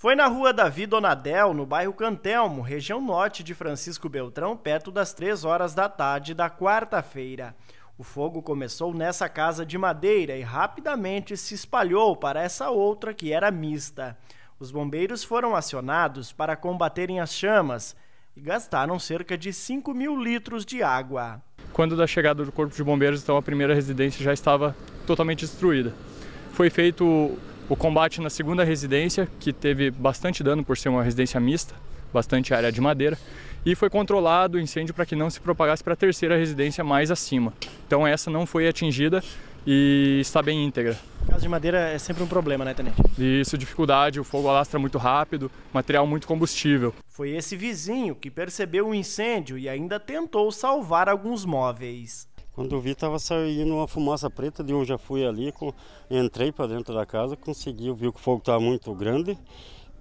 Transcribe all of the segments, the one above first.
Foi na Rua Davi Donadel, no bairro Cantelmo, região norte de Francisco Beltrão, perto das 3 horas da tarde da quarta-feira. O fogo começou nessa casa de madeira e rapidamente se espalhou para essa outra que era mista. Os bombeiros foram acionados para combaterem as chamas e gastaram cerca de 5 mil litros de água. Quando da chegada do corpo de bombeiros, então a primeira residência já estava totalmente destruída. Foi feito o combate na segunda residência, que teve bastante dano por ser uma residência mista, bastante área de madeira, e foi controlado o incêndio para que não se propagasse para a terceira residência mais acima. Então essa não foi atingida e está bem íntegra. Casa de madeira é sempre um problema, né, Tenente? Isso, dificuldade, o fogo alastra muito rápido, material muito combustível. Foi esse vizinho que percebeu o incêndio e ainda tentou salvar alguns móveis. Quando eu vi, estava saindo uma fumaça preta, de eu já fui ali, com, entrei para dentro da casa, consegui, eu vi que o fogo estava muito grande,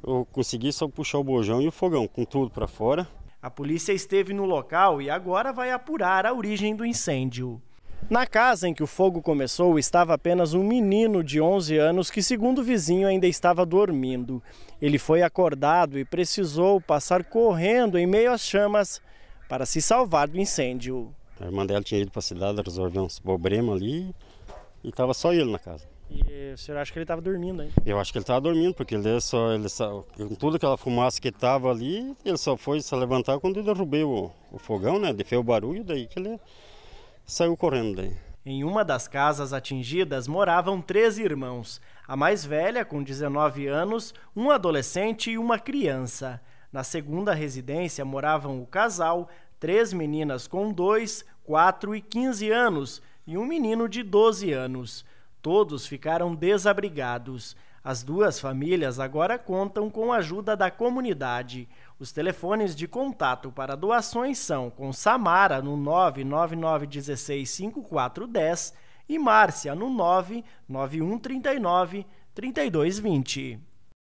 eu consegui só puxar o bojão e o fogão, com tudo para fora. A polícia esteve no local e agora vai apurar a origem do incêndio. Na casa em que o fogo começou estava apenas um menino de 11 anos que, segundo o vizinho, ainda estava dormindo. Ele foi acordado e precisou passar correndo em meio às chamas para se salvar do incêndio. A irmã dela tinha ido para a cidade resolver uns problemas ali e tava só ele na casa. E o senhor acha que ele estava dormindo aí? Eu acho que ele estava dormindo, porque ele é só, ele só. Com toda aquela fumaça que estava ali, ele só foi se levantar quando eu derrubei o, o fogão, né? Defei o barulho, daí que ele saiu correndo daí. Em uma das casas atingidas moravam três irmãos: a mais velha, com 19 anos, um adolescente e uma criança. Na segunda residência moravam o casal, três meninas com 2, 4 e 15 anos e um menino de 12 anos. Todos ficaram desabrigados. As duas famílias agora contam com a ajuda da comunidade. Os telefones de contato para doações são com Samara no 999165410 e Márcia no 99139 3220.